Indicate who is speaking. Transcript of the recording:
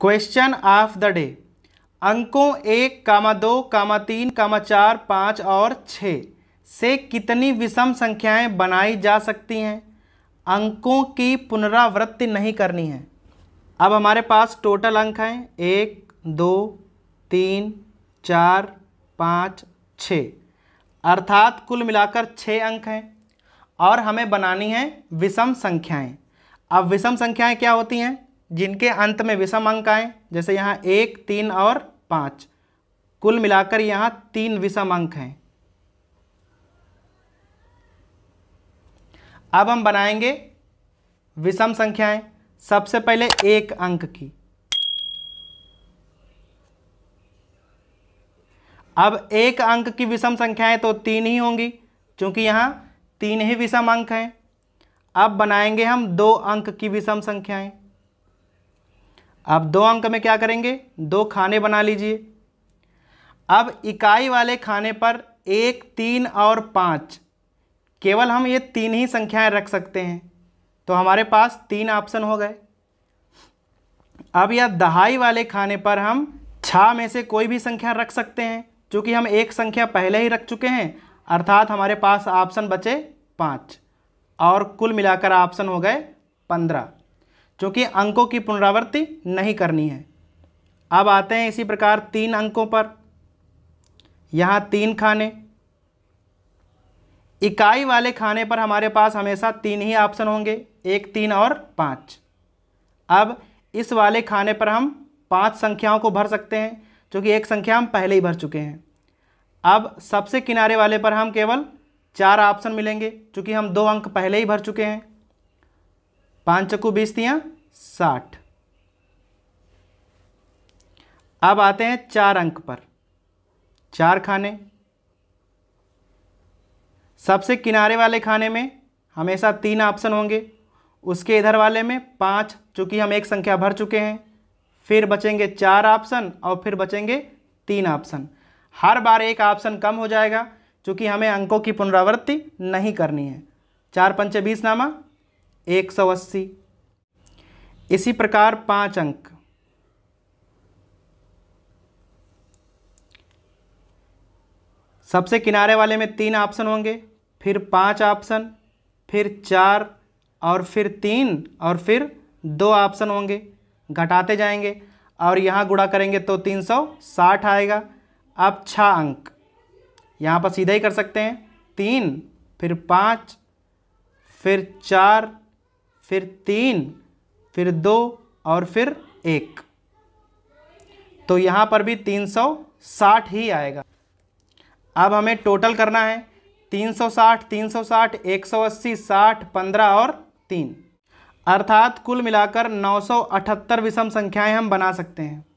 Speaker 1: question of the day अंकों एक कामा दो कामा तीन कामा चार पाँच और छः से कितनी विषम संख्याएं बनाई जा सकती हैं अंकों की पुनरावृत्ति नहीं करनी है अब हमारे पास टोटल अंक हैं एक दो तीन चार पाँच छ अर्थात कुल मिलाकर छः अंक हैं और हमें बनानी है विषम संख्याएं अब विषम संख्याएं क्या होती हैं जिनके अंत में विषम अंक आए जैसे यहाँ एक तीन और पाँच कुल मिलाकर यहाँ तीन विषम अंक हैं अब हम बनाएंगे विषम संख्याएं सबसे पहले एक अंक की अब एक अंक की विषम संख्याएं तो तीन ही होंगी क्योंकि यहां तीन ही विषम अंक हैं अब बनाएंगे हम दो अंक की विषम संख्याएं आप दो अंक में क्या करेंगे दो खाने बना लीजिए अब इकाई वाले खाने पर एक तीन और पाँच केवल हम ये तीन ही संख्याएं रख सकते हैं तो हमारे पास तीन ऑप्शन हो गए अब यह दहाई वाले खाने पर हम छः में से कोई भी संख्या रख सकते हैं चूँकि हम एक संख्या पहले ही रख चुके हैं अर्थात हमारे पास ऑप्शन बचे पाँच और कुल मिलाकर ऑप्शन हो गए पंद्रह चूँकि अंकों की पुनरावृत्ति नहीं करनी है अब आते हैं इसी प्रकार तीन अंकों पर यहाँ तीन खाने इकाई वाले खाने पर हमारे पास हमेशा तीन ही ऑप्शन होंगे एक तीन और पाँच अब इस वाले खाने पर हम पांच संख्याओं को भर सकते हैं क्योंकि एक संख्या हम पहले ही भर चुके हैं अब सबसे किनारे वाले पर हम केवल चार ऑप्शन मिलेंगे क्योंकि हम दो अंक पहले ही भर चुके हैं पाँच चक्कू बीस दिया साठ अब आते हैं चार अंक पर चार खाने सबसे किनारे वाले खाने में हमेशा तीन ऑप्शन होंगे उसके इधर वाले में पांच चूंकि हम एक संख्या भर चुके हैं फिर बचेंगे चार ऑप्शन और फिर बचेंगे तीन ऑप्शन हर बार एक ऑप्शन कम हो जाएगा क्योंकि हमें अंकों की पुनरावृत्ति नहीं करनी है चार पंचे बीस नामा एक सौ अस्सी इसी प्रकार पाँच अंक सबसे किनारे वाले में तीन ऑप्शन होंगे फिर पांच ऑप्शन फिर चार और फिर तीन और फिर दो ऑप्शन होंगे घटाते जाएंगे और यहाँ गुड़ा करेंगे तो तीन सौ साठ आएगा अब छः अंक यहाँ पर सीधा ही कर सकते हैं तीन फिर पाँच फिर चार फिर तीन फिर दो और फिर एक तो यहाँ पर भी 360 ही आएगा अब हमें टोटल करना है 360, 360, 180, 60, पंद्रह और 3 अर्थात कुल मिलाकर 978 विषम संख्याएं हम बना सकते हैं